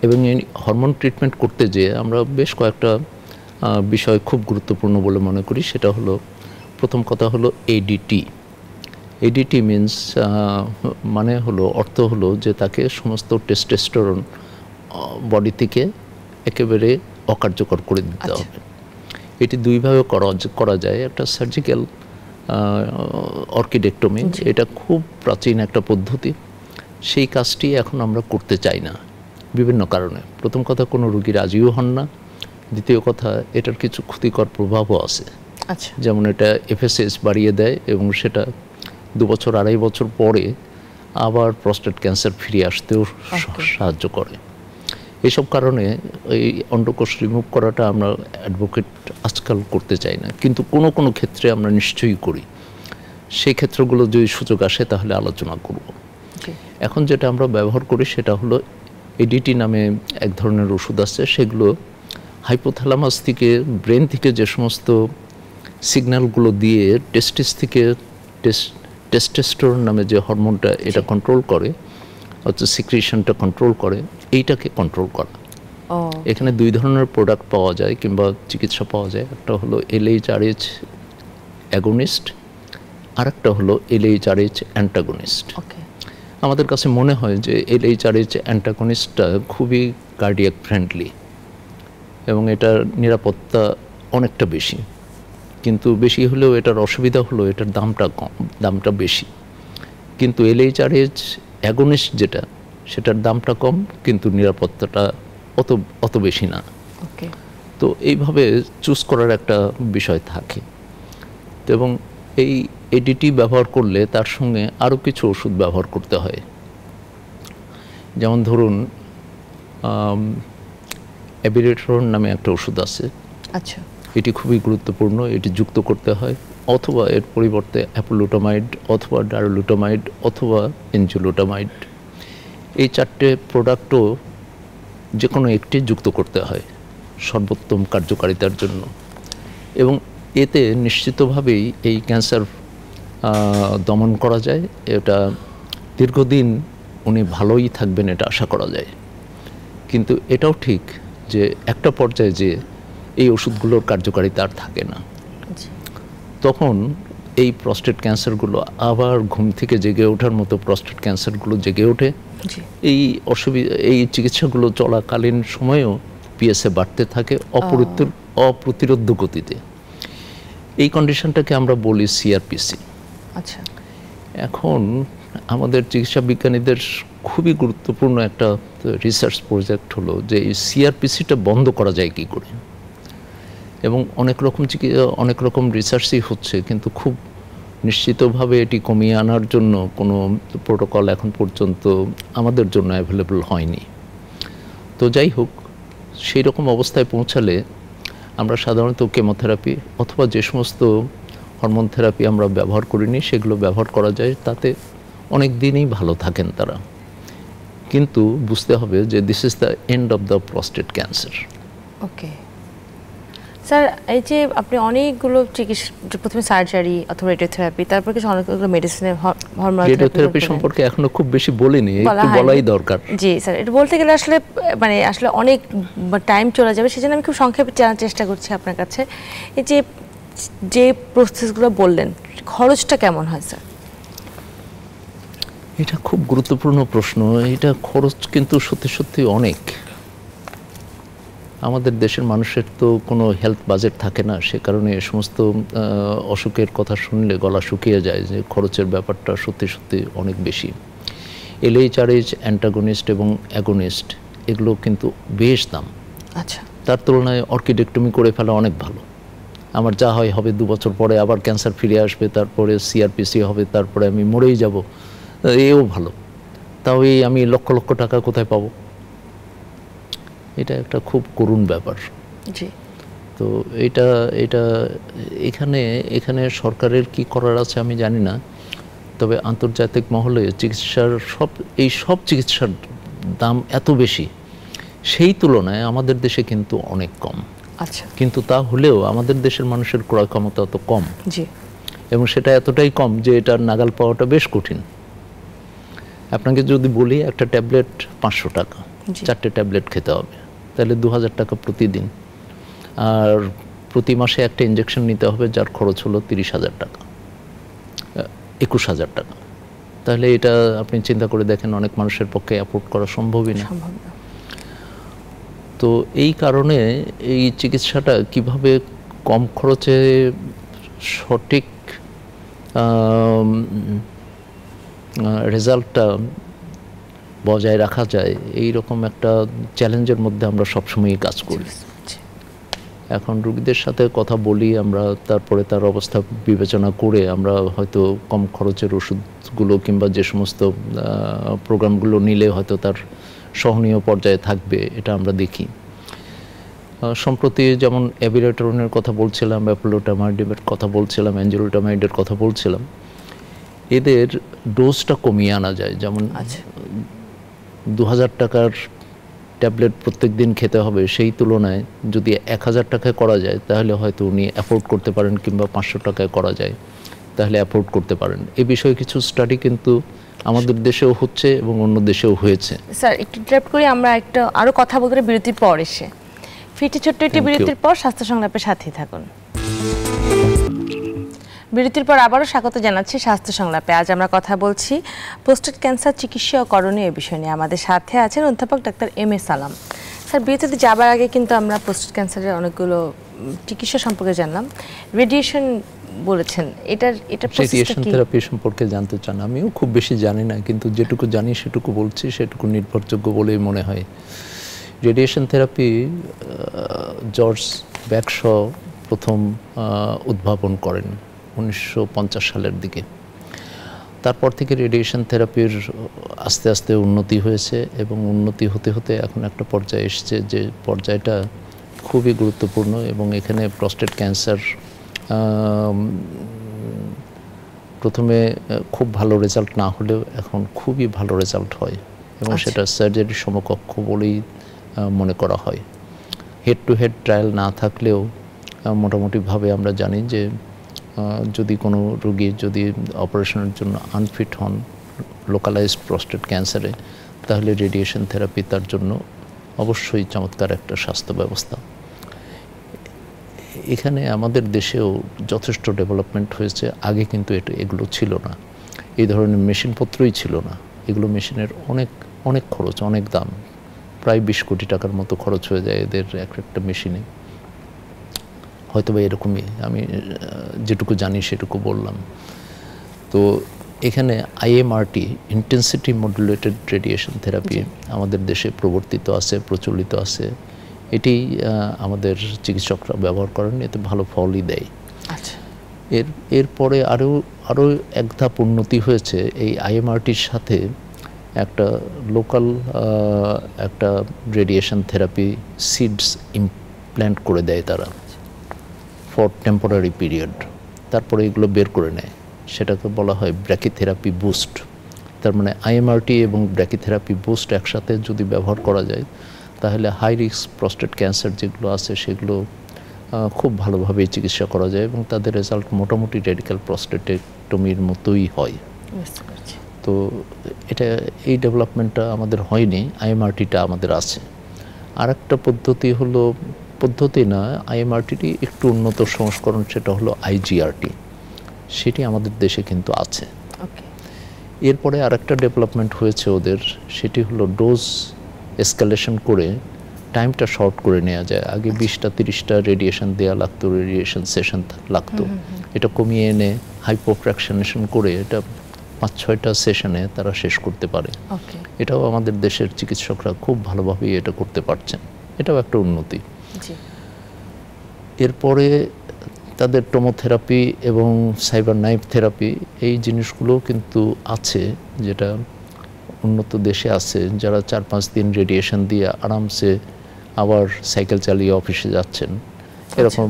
এবং এই হরমোন ট্রিটমেন্ট করতে যেয়ে আমরা বেশ কয়েকটা বিষয় খুব গুরুত্বপূর্ণ বলে মনে করি সেটা হলো প্রথম কথা হলো এডিটি এডিটি মিন্স uh, মানে হলো অর্থ হলো যে তাকে সমস্ত টেস্টেস্টোরন বডি uh, থেকে একেবারে অকার্যকর করে দিতে আচ্ছা। হবে এটি দুইভাবে করা করা যায় একটা সার্জিক্যাল uh, অর্কিডেক্টোমি এটা খুব প্রাচীন একটা পদ্ধতি সেই কাজটি এখন আমরা করতে চাই না বিভিন্ন কারণে প্রথম কথা কোনো রুগী রাজিও হন না দ্বিতীয় কথা এটার কিছু ক্ষতিকর প্রভাবও আছে আচ্ছা। যেমন এটা এফএসএস বাড়িয়ে দেয় এবং সেটা দু বছর আড়াই বছর পরে আবার প্রস্টেট ক্যান্সার ফিরে আসতেও সাহায্য করে এসব কারণে এই অন্ডকোষ রিমুভ করাটা আমরা অ্যাডভোকেট আজকাল করতে চাই না কিন্তু কোনো কোনো ক্ষেত্রে আমরা নিশ্চয়ই করি সেই ক্ষেত্রগুলো যদি সুযোগ আসে তাহলে আলোচনা করব এখন যেটা আমরা ব্যবহার করি সেটা হলো এডিটি নামে এক ধরনের ওষুধ আছে সেগুলো হাইপোথ্যালামাস থেকে ব্রেন থেকে যে সমস্ত সিগন্যালগুলো দিয়ে টেস্টিস থেকে টেস্ট টেস্টেস্টোরন নামে যে হরমোনটা এটা কন্ট্রোল করে অর্থাৎ সিক্রিশনটা কন্ট্রোল করে এইটাকে কন্ট্রোল করা এখানে দুই ধরনের প্রোডাক্ট পাওয়া যায় কিংবা চিকিৎসা পাওয়া যায় একটা হলো এলএইচ আর এইচ অ্যাগোনিস্ট আর একটা হলো এলএইচ আর এইচ অ্যান্টাগোনিস্ট আমাদের কাছে মনে হয় যে এলএইচ আর এইচ অ্যান্টাগোনিস্টটা খুবই কার্ডিয়াক ফ্রেন্ডলি এবং এটার নিরাপত্তা অনেকটা বেশি কিন্তু বেশি হলেও এটার অসুবিধা হলো এটার দামটা কম দামটা বেশি কিন্তু আর এইচ অ্যাগোনিস্ট যেটা সেটার দামটা কম কিন্তু নিরাপত্তাটা অত অত বেশি না তো এইভাবে চুজ করার একটা বিষয় থাকে এবং এই এডিটি ব্যবহার করলে তার সঙ্গে আরও কিছু ওষুধ ব্যবহার করতে হয় যেমন ধরুন অ্যাবিরেটর নামে একটা ওষুধ আছে আচ্ছা এটি খুবই গুরুত্বপূর্ণ এটি যুক্ত করতে হয় অথবা এর পরিবর্তে অ্যাপোলুটামাইড অথবা ডারোলুটামাইড অথবা এনজুলোটামাইড এই চারটে প্রোডাক্টও যে কোনো একটি যুক্ত করতে হয় সর্বোত্তম কার্যকারিতার জন্য এবং এতে নিশ্চিতভাবেই এই ক্যান্সার দমন করা যায় এটা দীর্ঘদিন উনি ভালোই থাকবেন এটা আশা করা যায় কিন্তু এটাও ঠিক যে একটা পর্যায়ে যে এই ওষুধগুলোর কার্যকারিতা আর থাকে না তখন এই প্রস্টেট ক্যান্সারগুলো আবার ঘুম থেকে জেগে ওঠার মতো প্রস্টেট ক্যান্সারগুলো জেগে ওঠে এই অসুবিধা এই চিকিৎসাগুলো চলাকালীন সময়েও পিএসএ বাড়তে থাকে অপরিত অপ্রতিরোধ গতিতে এই কন্ডিশনটাকে আমরা বলি সিআরপিসি আচ্ছা এখন আমাদের চিকিৎসা বিজ্ঞানীদের খুবই গুরুত্বপূর্ণ একটা রিসার্চ প্রজেক্ট হলো যে এই সিআরপিসিটা বন্ধ করা যায় কি করে এবং অনেক রকম অনেক রকম রিসার্চই হচ্ছে কিন্তু খুব নিশ্চিতভাবে এটি কমিয়ে আনার জন্য কোনো প্রোটোকল এখন পর্যন্ত আমাদের জন্য অ্যাভেলেবল হয়নি তো যাই হোক সেই রকম অবস্থায় পৌঁছালে আমরা সাধারণত কেমোথেরাপি অথবা যে সমস্ত হরমোন থেরাপি আমরা ব্যবহার করিনি সেগুলো ব্যবহার করা যায় তাতে অনেক দিনই ভালো থাকেন তারা কিন্তু বুঝতে হবে যে this is the end of the prostate cancer okay sir এই যে আপনি অনেকগুলো চিকিৎসা প্রথমে সার্জারি অথবা রেডিওথেরাপি তারপর কিছু অনেকগুলো মেডিসিনে হরমোন রেডিওথেরাপি সম্পর্কে এখনো খুব বেশি বলিনি একটু বলাই দরকার জি স্যার এটা বলতে গেলে আসলে মানে আসলে অনেক টাইম চলে যাবে সেজন্য আমি খুব সংক্ষেপে জানার চেষ্টা করছি আপনার কাছে এই যে যে প্রসেসগুলো বললেন খরচটা কেমন হয় স্যার এটা খুব গুরুত্বপূর্ণ প্রশ্ন এটা খরচ কিন্তু সত্যি সত্যি অনেক আমাদের দেশের মানুষের তো কোনো হেলথ বাজেট থাকে না সে কারণে এ সমস্ত অসুখের কথা শুনলে গলা শুকিয়ে যায় যে খরচের ব্যাপারটা সত্যি সত্যি অনেক বেশি এলএইচআরএইচ অ্যান্টাগনিস্ট এবং অ্যাগোনিস্ট এগুলো কিন্তু বেশ দাম আচ্ছা তার তুলনায় অর্কিডেক্টমি করে ফেলা অনেক ভালো আমার যা হয় হবে দু বছর পরে আবার ক্যান্সার ফিরে আসবে তারপরে সিআরপিসি হবে তারপরে আমি মরেই যাব এও ভালো তাও এই আমি লক্ষ লক্ষ টাকা কোথায় পাবো এটা একটা খুব করুণ ব্যাপার জি তো এটা এটা এখানে এখানে সরকারের কি করার আছে আমি জানি না তবে আন্তর্জাতিক মহলে চিকিৎসার সব এই সব চিকিৎসার দাম এত বেশি সেই তুলনায় আমাদের দেশে কিন্তু অনেক কম আচ্ছা কিন্তু তা হলেও আমাদের দেশের মানুষের ক্রয় ক্ষমতা অত কম জি এবং সেটা এতটাই কম যে এটার নাগাল পাওয়াটা বেশ কঠিন আপনাকে যদি বলি একটা ট্যাবলেট পাঁচশো টাকা চারটে ট্যাবলেট খেতে হবে তাহলে দু টাকা প্রতিদিন আর প্রতি মাসে একটা ইঞ্জেকশন নিতে হবে যার খরচ হলো তিরিশ হাজার টাকা একুশ হাজার টাকা তাহলে এটা আপনি চিন্তা করে দেখেন অনেক মানুষের পক্ষে অ্যাফোর্ড করা সম্ভবই না তো এই কারণে এই চিকিৎসাটা কিভাবে কম খরচে সঠিক রেজাল্টটা বজায় রাখা যায় এই রকম একটা চ্যালেঞ্জের মধ্যে আমরা সবসময়ই কাজ করি এখন রুগীদের সাথে কথা বলি আমরা তারপরে তার অবস্থা বিবেচনা করে আমরা হয়তো কম খরচের ওষুধগুলো কিংবা যে সমস্ত প্রোগ্রামগুলো নিলে হয়তো তার সহনীয় পর্যায়ে থাকবে এটা আমরা দেখি সম্প্রতি যেমন অ্যাবিরেটরনের কথা বলছিলাম অ্যাপোলোটামাইডিমের কথা বলছিলাম অ্যাঞ্জেলোটামাইডের কথা বলছিলাম এদের ডোজটা কমিয়ে আনা যায় যেমন আচ্ছা। দু টাকার ট্যাবলেট প্রত্যেক দিন খেতে হবে সেই তুলনায় যদি এক হাজার টাকায় করা যায় তাহলে হয়তো উনি অ্যাফোর্ড করতে পারেন কিংবা পাঁচশো টাকায় করা যায় তাহলে অ্যাফোর্ড করতে পারেন এ বিষয়ে কিছু স্টাডি কিন্তু আমাদের দেশেও হচ্ছে এবং অন্য দেশেও হয়েছে স্যার একটু ড্রাফট করে আমরা একটা আরও কথা বলতে বিরতির পর এসে ফিটি ছোট্ট একটি বিরতির পর স্বাস্থ্য সংলাপের সাথেই থাকুন বিরতির পর আবারও স্বাগত জানাচ্ছি স্বাস্থ্য সংলাপে আজ আমরা কথা বলছি পোস্টেড ক্যান্সার চিকিৎসা করণীয় বিষয় নিয়ে আমাদের সাথে আছেন অধ্যাপক ডাক্তার এম এ সালাম স্যার বিরতিতে যাবার আগে কিন্তু আমরা পোস্টেড ক্যান্সারের অনেকগুলো চিকিৎসা সম্পর্কে জানলাম রেডিয়েশন বলেছেন এটার এটা রেডিয়েশন থেরাপি সম্পর্কে জানতে চান আমিও খুব বেশি জানি না কিন্তু যেটুকু জানি সেটুকু বলছি সেটুকু নির্ভরযোগ্য বলেই মনে হয় রেডিয়েশন থেরাপি জর্জ ব্যাকশ প্রথম উদ্ভাবন করেন উনিশশো সালের দিকে তারপর থেকে রেডিয়েশন থেরাপির আস্তে আস্তে উন্নতি হয়েছে এবং উন্নতি হতে হতে এখন একটা পর্যায়ে এসছে যে পর্যায়টা খুবই গুরুত্বপূর্ণ এবং এখানে প্রস্টেট ক্যান্সার প্রথমে খুব ভালো রেজাল্ট না হলেও এখন খুবই ভালো রেজাল্ট হয় এবং আচ্ছা। সেটা সার্জারি সমকক্ষ বলেই মনে করা হয় হেড টু হেড ট্রায়াল না থাকলেও মোটামুটিভাবে আমরা জানি যে যদি কোনো রুগী যদি অপারেশনের জন্য আনফিট হন লোকালাইজড প্রস্টেট ক্যান্সারে তাহলে রেডিয়েশন থেরাপি তার জন্য অবশ্যই চমৎকার একটা স্বাস্থ্য ব্যবস্থা এখানে আমাদের দেশেও যথেষ্ট ডেভেলপমেন্ট হয়েছে আগে কিন্তু এটা এগুলো ছিল না এই ধরনের মেশিনপত্রই ছিল না এগুলো মেশিনের অনেক অনেক খরচ অনেক দাম প্রায় বিশ কোটি টাকার মতো খরচ হয়ে যায় এদের এক একটা মেশিনে হয়তো বা এরকমই আমি যেটুকু জানি সেটুকু বললাম তো এখানে IMRT intensity modulated radiation therapy আমাদের দেশে প্রবর্তিত আছে প্রচলিত আছে এটি আমাদের চিকিৎসকরা ব্যবহার করেন এতে ভালো ফলই দেয় আচ্ছা। এর এরপরে আরও আরও এক ধাপ উন্নতি হয়েছে এই আইএমআরটির সাথে একটা লোকাল একটা রেডিয়েশন থেরাপি সিডস ইমপ্ল্যান্ট করে দেয় তারা ফর টেম্পোরারি পিরিয়ড তারপরে এগুলো বের করে নেয় সেটাকে বলা হয় ব্র্যাকিথেরাপি বুস্ট তার মানে আইএমআরটি এবং ব্র্যাকিথেরাপি বুস্ট একসাথে যদি ব্যবহার করা যায় তাহলে হাই রিস্ক প্রস্টেট ক্যান্সার যেগুলো আছে সেগুলো খুব ভালোভাবে চিকিৎসা করা যায় এবং তাদের রেজাল্ট মোটামুটি রেডিক্যাল প্রস্টেটেক্টমির মতোই হয় তো এটা এই ডেভেলপমেন্টটা আমাদের হয়নি আইএমআরটিটা আমাদের আছে আর একটা পদ্ধতি হলো পদ্ধতি না আইএমআরটি একটু উন্নত সংস্করণ সেটা হলো আইজিআরটি সেটি আমাদের দেশে কিন্তু আছে এরপরে আরেকটা ডেভেলপমেন্ট হয়েছে ওদের সেটি হলো ডোজ এসকালেশন করে টাইমটা শর্ট করে নেওয়া যায় আগে আচ্ছা। বিশটা তিরিশটা রেডিয়েশন দেওয়া লাগতো রেডিয়েশন সেশন লাগতো এটা কমিয়ে এনে হাইপোফ্র্যাকশনেশন করে এটা পাঁচ ছয়টা সেশনে তারা শেষ করতে পারে এটাও আমাদের দেশের চিকিৎসকরা খুব ভালোভাবেই এটা করতে পারছেন এটাও একটা উন্নতি এরপরে তাদের টোমোথেরাপি এবং সাইবার নাইফ থেরাপি এই জিনিসগুলো কিন্তু আছে যেটা উন্নত দেশে আছে যারা চার পাঁচ দিন রেডিয়েশন দিয়ে আরামসে আবার সাইকেল চালিয়ে অফিসে যাচ্ছেন আচ্ছা। এরকম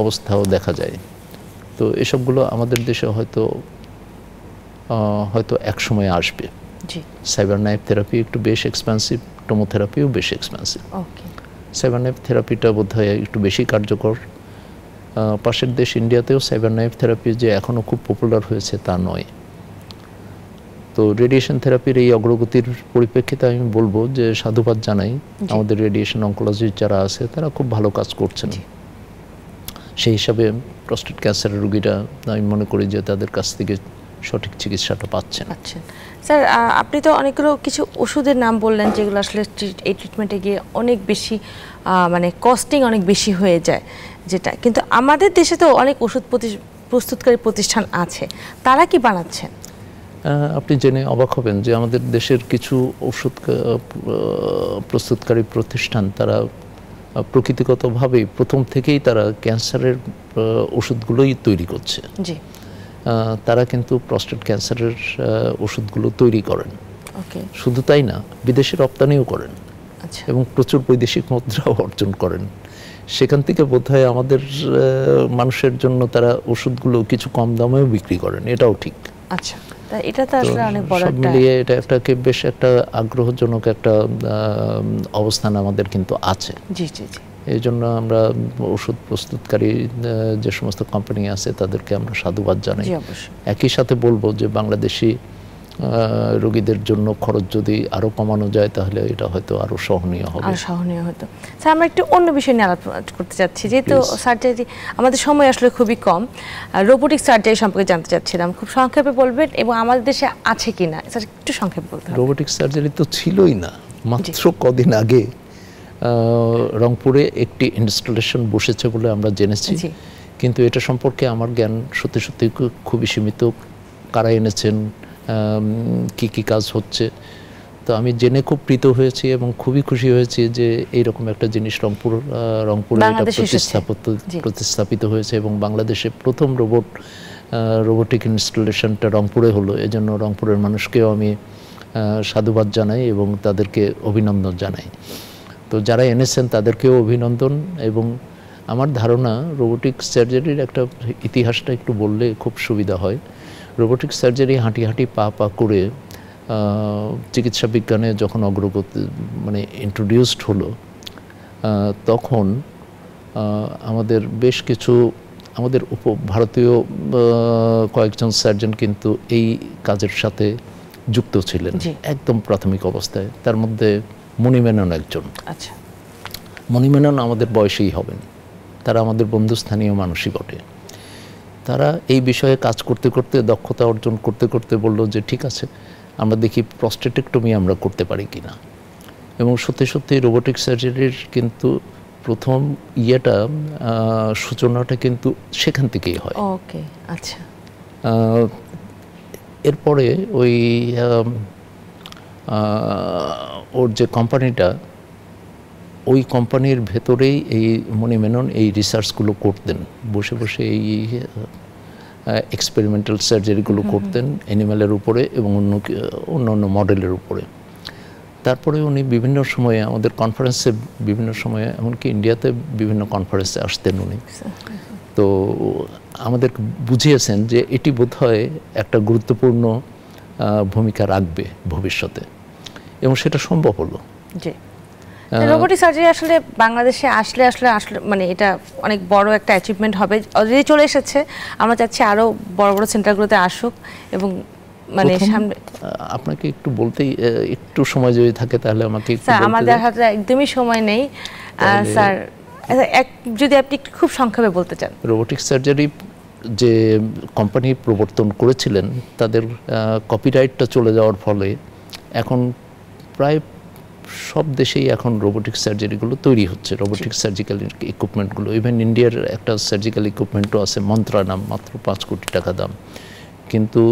অবস্থাও দেখা যায় তো এসবগুলো আমাদের দেশে হয়তো হয়তো এক সময় আসবে সাইবার নাইফ থেরাপি একটু বেশ এক্সপেন্সিভ টোমোথেরাপিও বেশ এক্সপেন্সিভ ওকে সেভেন এফ থেরাপিটা বোধহয় একটু বেশি কার্যকর পাশের দেশ ইন্ডিয়াতেও সেভেন এফ থেরাপি যে এখনও খুব পপুলার হয়েছে তা নয় তো রেডিয়েশন থেরাপির এই অগ্রগতির পরিপ্রেক্ষিতে আমি বলবো যে সাধুবাদ জানাই আমাদের রেডিয়েশন অঙ্কোলজির যারা আছে তারা খুব ভালো কাজ করছেন সেই হিসাবে প্রস্টেট ক্যান্সারের রুগীরা আমি মনে করি যে তাদের কাছ থেকে সঠিক চিকিৎসাটা পাচ্ছেন আচ্ছা স্যার আপনি তো অনেকগুলো কিছু ওষুধের নাম বললেন যেগুলো আসলে এই ট্রিটমেন্টে গিয়ে অনেক বেশি মানে কস্টিং অনেক বেশি হয়ে যায় যেটা কিন্তু আমাদের দেশে তো অনেক ওষুধ প্রস্তুতকারী প্রতিষ্ঠান আছে তারা কি বানাচ্ছেন আপনি জেনে অবাক হবেন যে আমাদের দেশের কিছু ওষুধ প্রস্তুতকারী প্রতিষ্ঠান তারা প্রকৃতিগতভাবেই প্রথম থেকেই তারা ক্যান্সারের ওষুধগুলোই তৈরি করছে জি তারা কিন্তু প্রস্টেট ক্যান্সারের ওষুধগুলো তৈরি করেন শুধু তাই না বিদেশে রপ্তানিও করেন আচ্ছা। এবং প্রচুর বৈদেশিক মুদ্রাও অর্জন করেন সেখান থেকে বোধহয় আমাদের মানুষের জন্য তারা ওষুধগুলো কিছু কম দামেও বিক্রি করেন এটাও ঠিক আচ্ছা এটা তো মিলিয়ে এটা একটা বেশ একটা আগ্রহজনক একটা অবস্থান আমাদের কিন্তু আছে জি জি জি এই জন্য আমরা ওষুধ প্রস্তুতকারী যে সমস্ত কোম্পানি আছে তাদেরকে আমরা সাধুবাদ জানাই একই সাথে বলবো যে বাংলাদেশি রোগীদের জন্য খরচ যদি আরো কমানো যায় তাহলে এটা হয়তো আরো সহনীয় হবে আর সহনীয় হতো স্যার আমরা একটু অন্য বিষয় নিয়ে আলাপ করতে চাচ্ছি যেহেতু সার্জারি আমাদের সময় আসলে খুবই কম রোবোটিক সার্জারি সম্পর্কে জানতে চাচ্ছিলাম খুব সংক্ষেপে বলবেন এবং আমাদের দেশে আছে কিনা স্যার একটু সংক্ষেপে বলতে রোবোটিক সার্জারি তো ছিলই না মাত্র কদিন আগে রংপুরে একটি ইনস্টলেশন বসেছে বলে আমরা জেনেছি কিন্তু এটা সম্পর্কে আমার জ্ঞান সত্যি সত্যি খুবই সীমিত কারা এনেছেন কি কি কাজ হচ্ছে তো আমি জেনে খুব প্রীত হয়েছি এবং খুবই খুশি হয়েছি যে এইরকম একটা জিনিস রংপুর রংপুরে প্রতিস্থাপিত প্রতিস্থাপিত হয়েছে এবং বাংলাদেশে প্রথম রোবট রোবোটিক ইনস্টলেশনটা রংপুরে হলো এজন্য রংপুরের মানুষকেও আমি সাধুবাদ জানাই এবং তাদেরকে অভিনন্দন জানাই তো যারা এনেছেন তাদেরকেও অভিনন্দন এবং আমার ধারণা রোবোটিক সার্জারির একটা ইতিহাসটা একটু বললে খুব সুবিধা হয় রোবোটিক সার্জারি হাঁটি হাঁটি পা পা করে চিকিৎসা বিজ্ঞানে যখন অগ্রগতি মানে ইন্ট্রোডিউসড হলো তখন আমাদের বেশ কিছু আমাদের উপ ভারতীয় কয়েকজন সার্জন কিন্তু এই কাজের সাথে যুক্ত ছিলেন একদম প্রাথমিক অবস্থায় তার মধ্যে মণিমেনন একজন আচ্ছা মণিমেনন আমাদের বয়সেই হবেন তারা আমাদের বন্ধুস্থানীয় মানুষই বটে তারা এই বিষয়ে কাজ করতে করতে দক্ষতা অর্জন করতে করতে বলল যে ঠিক আছে আমরা দেখি প্রস্টেটেক্টোমি আমরা করতে পারি কি না এবং সত্যি সত্যি রোবোটিক সার্জারির কিন্তু প্রথম ইয়েটা সূচনাটা কিন্তু সেখান থেকেই হয় ওকে আচ্ছা এরপরে ওই ওর যে কোম্পানিটা ওই কোম্পানির ভেতরেই এই মনি মেনন এই রিসার্চগুলো করতেন বসে বসে এই এক্সপেরিমেন্টাল সার্জারিগুলো করতেন অ্যানিম্যালের উপরে এবং অন্য অন্য অন্য মডেলের উপরে তারপরে উনি বিভিন্ন সময়ে আমাদের কনফারেন্সে বিভিন্ন সময়ে এমনকি ইন্ডিয়াতে বিভিন্ন কনফারেন্সে আসতেন উনি তো আমাদের বুঝিয়েছেন যে এটি বোধহয় একটা গুরুত্বপূর্ণ ভূমিকা রাখবে ভবিষ্যতে এবং সেটা সম্ভব হলো জি রোবোটিক সার্জারি আসলে বাংলাদেশে আসলে আসলে আসলে মানে এটা অনেক বড় একটা অ্যাচিভমেন্ট হবে অলরেডি চলে এসেছে আমরা চাচ্ছি আরও বড় বড় সেন্টারগুলোতে আসুক এবং মানে সামনে আপনাকে একটু বলতে একটু সময় যদি থাকে তাহলে আমাকে স্যার আমাদের হাতে একদমই সময় নেই স্যার আচ্ছা, এক যদি আপনি একটু খুব সংক্ষেপে বলতে চান রোবোটিক সার্জারি যে কোম্পানি প্রবর্তন করেছিলেন তাদের কপিরাইটটা চলে যাওয়ার ফলে এখন প্রায় সব দেশেই এখন রোবোটিক সার্জারিগুলো তৈরি হচ্ছে রোবোটিক সার্জিক্যাল ইকুইপমেন্টগুলো ইভেন ইন্ডিয়ার একটা সার্জিক্যাল ইকুইপমেন্টও আছে মন্ত্রা নাম মাত্র পাঁচ কোটি টাকা দাম কিন্তু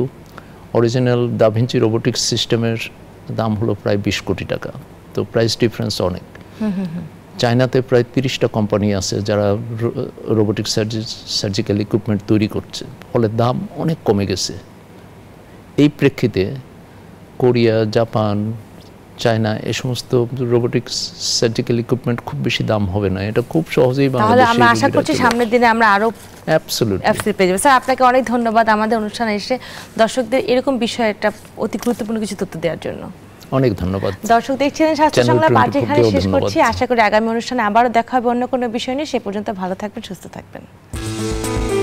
অরিজিনাল দাভিঞ্চি রোবোটিক সিস্টেমের দাম হলো প্রায় বিশ কোটি টাকা তো প্রাইস ডিফারেন্স অনেক চায়নাতে প্রায় তিরিশটা কোম্পানি আছে যারা রোবোটিক সার্জি সার্জিক্যাল ইকুইপমেন্ট তৈরি করছে ফলে দাম অনেক কমে গেছে এই প্রেক্ষিতে কোরিয়া জাপান চায়না এই এ সমস্ত রোবোটিক্স সার্জিক্যাল ইকুইপমেন্ট খুব বেশি দাম হবে না এটা খুব সহজেই তাহলে আমরা আশা করছি সামনের দিনে আমরা আরো অ্যাবসলিউটলি পেয়ে যাবো স্যার আপনাকে অনেক ধন্যবাদ আমাদের অনুষ্ঠানে এসে দর্শকদের এরকম বিষয়ে একটা অতি গুরুত্বপূর্ণ কিছু তথ্য দেওয়ার জন্য অনেক ধন্যবাদ দর্শক দেখছিলেন স্বাস্থ্য সংলাপ আজ এখানে শেষ করছি আশা করি আগামী অনুষ্ঠানে আবারও দেখা হবে অন্য কোনো বিষয় নিয়ে সে পর্যন্ত ভালো থাকবেন সুস্থ থাকবেন